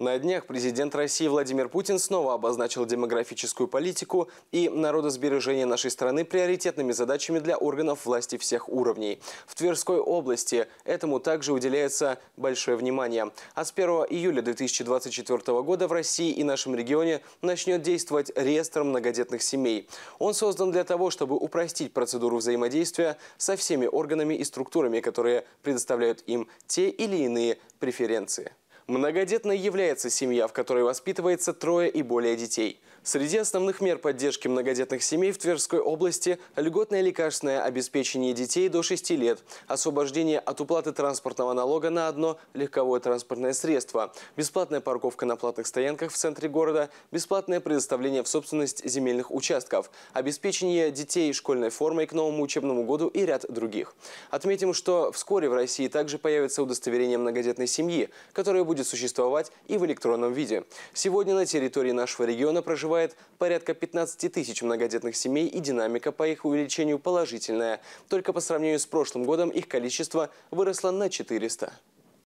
На днях президент России Владимир Путин снова обозначил демографическую политику и народосбережение нашей страны приоритетными задачами для органов власти всех уровней. В Тверской области этому также уделяется большое внимание. А с 1 июля 2024 года в России и нашем регионе начнет действовать реестр многодетных семей. Он создан для того, чтобы упростить процедуру взаимодействия со всеми органами и структурами, которые предоставляют им те или иные преференции. Многодетной является семья, в которой воспитывается трое и более детей. Среди основных мер поддержки многодетных семей в Тверской области – льготное лекарственное обеспечение детей до 6 лет, освобождение от уплаты транспортного налога на одно легковое транспортное средство, бесплатная парковка на платных стоянках в центре города, бесплатное предоставление в собственность земельных участков, обеспечение детей школьной формой к новому учебному году и ряд других. Отметим, что вскоре в России также появится удостоверение многодетной семьи, которое будет будет существовать и в электронном виде. Сегодня на территории нашего региона проживает порядка 15 тысяч многодетных семей и динамика по их увеличению положительная. Только по сравнению с прошлым годом их количество выросло на 400.